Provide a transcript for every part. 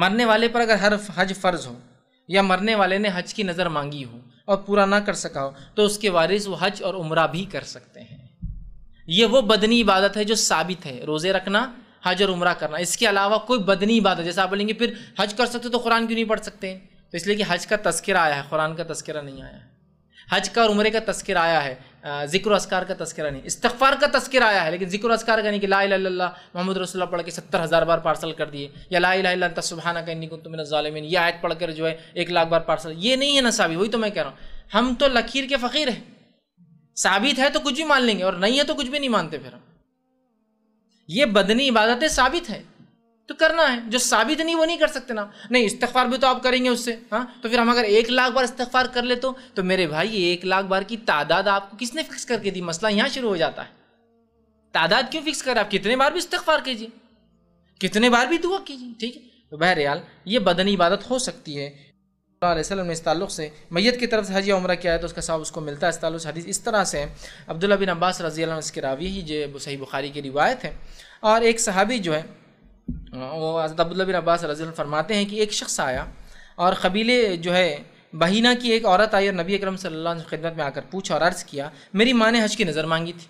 मरने वाले पर अगर हर हज फ़र्ज़ हो या मरने वाले ने हज की नज़र मांगी हो और पूरा ना कर सका हो तो उसके वारिस वो हज और उम्र भी कर सकते हैं ये वो बदनी इबादत है जो साबित है रोज़े रखना हज और उम्र करना इसके अलावा कोई बदनी इबादत जैसे आप बोलेंगे फिर हज कर सकते तो कुरान क्यों नहीं पढ़ सकते तो इसलिए कि हज का तस्करा आया है कुरान का तस्करा नहीं आया है हज का और उम्र का तस्कर आया है जिक्र असकार का तस्करा नहीं इस्तफार का तस्कर आया है लेकिन जिक्र असकार का नहीं कि ला ला मोहम्मद रसोल्ला पढ़ के सत्तर हज़ार बार पार्सल कर दिए या ला ला सुबहाना का निकुन तुम्हें ालमिन यह आयत पढ़कर जो है एक लाख बार पार्सल ये नहीं है नसाबी वही तो मैं कह रहा हूँ हम तो लकीर के फ़कीर हैं साबित है तो कुछ भी मान लेंगे और नहीं है तो कुछ भी नहीं मानते फिर हम ये बदनी इबादतें साबित हैं तो करना है जो साबित नहीं वो नहीं कर सकते ना नहीं इस्तफार भी तो आप करेंगे उससे हाँ तो फिर हम अगर एक लाख बार इस्तफार कर ले तो, तो मेरे भाई एक लाख बार की तादाद आपको किसने फिक्स करके दी मसला यहाँ शुरू हो जाता है तादाद क्यों फिक्स कर आप कितने बार भी इस्तफार कीजिए कितने बार भी दुआ कीजिए ठीक है तो बहरहाल ये बदनी इबादत हो सकती है ने इस तल्लु से मैत की तरफ से हज या उम्र किया है तो उसका साहब उसको मिलता है इस तल्लु हदीस इस तरह से अब्दुल्ला बिन अब्बास रजी इसके रावी ही जो सही बुखारी की रिवायत है और एक सहाबी जो है हाँ, वो हज़रत अब्दुल्लबिन अब्बास रजी फरमाते हैं कि एक शख्स आया और कबीले जो है बहीना की एक औरत आई और नबी अकरम सल्लल्लाहु अलैहि वसल्लम खिदमत में आकर पूछा और अर्ज़ किया मेरी माँ ने हज की नज़र मांगी थी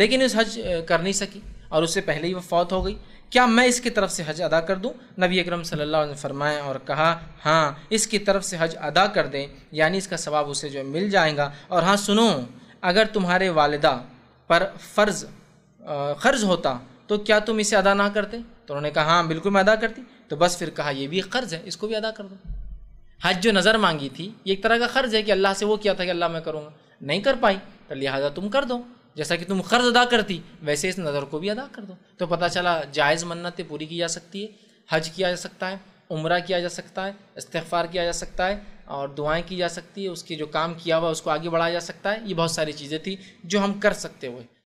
लेकिन उस हज कर नहीं सकी और उससे पहले ही वह फौत हो गई क्या मैं इसकी तरफ से हज अदा कर दूं नबी अकरम सल्लल्लाहु अलैहि वसल्लम फरमाया और कहा हाँ इसकी तरफ से हज अदा कर दें यानी इसका सवाब उसे जो मिल जाएगा और हाँ सुनो अगर तुम्हारे वालदा पर फ़र्ज़ ख़र्ज़ होता तो क्या तुम इसे अदा ना करते तो उन्होंने कहा हाँ बिल्कुल मैं अदा करती तो बस फिर कहा ये भी कर्ज़ है इसको भी अदा कर दो हज जो नज़र मांगी थी ये एक तरह का कर्ज़ है कि अल्लाह से वो किया था कि अल्लाह मैं करूँगा नहीं कर पाई तो लिहाजा तुम कर दो जैसा कि तुम कर्ज़ अदा करती वैसे इस नज़र को भी अदा कर दो तो पता चला जायज़ मन्नतें पूरी की जा सकती है हज किया जा सकता है उम्र किया जा सकता है इस्तफ़ार किया जा सकता है और दुआएं की जा सकती है उसके जो काम किया हुआ उसको आगे बढ़ाया जा सकता है ये बहुत सारी चीज़ें थी जो हम कर सकते हुए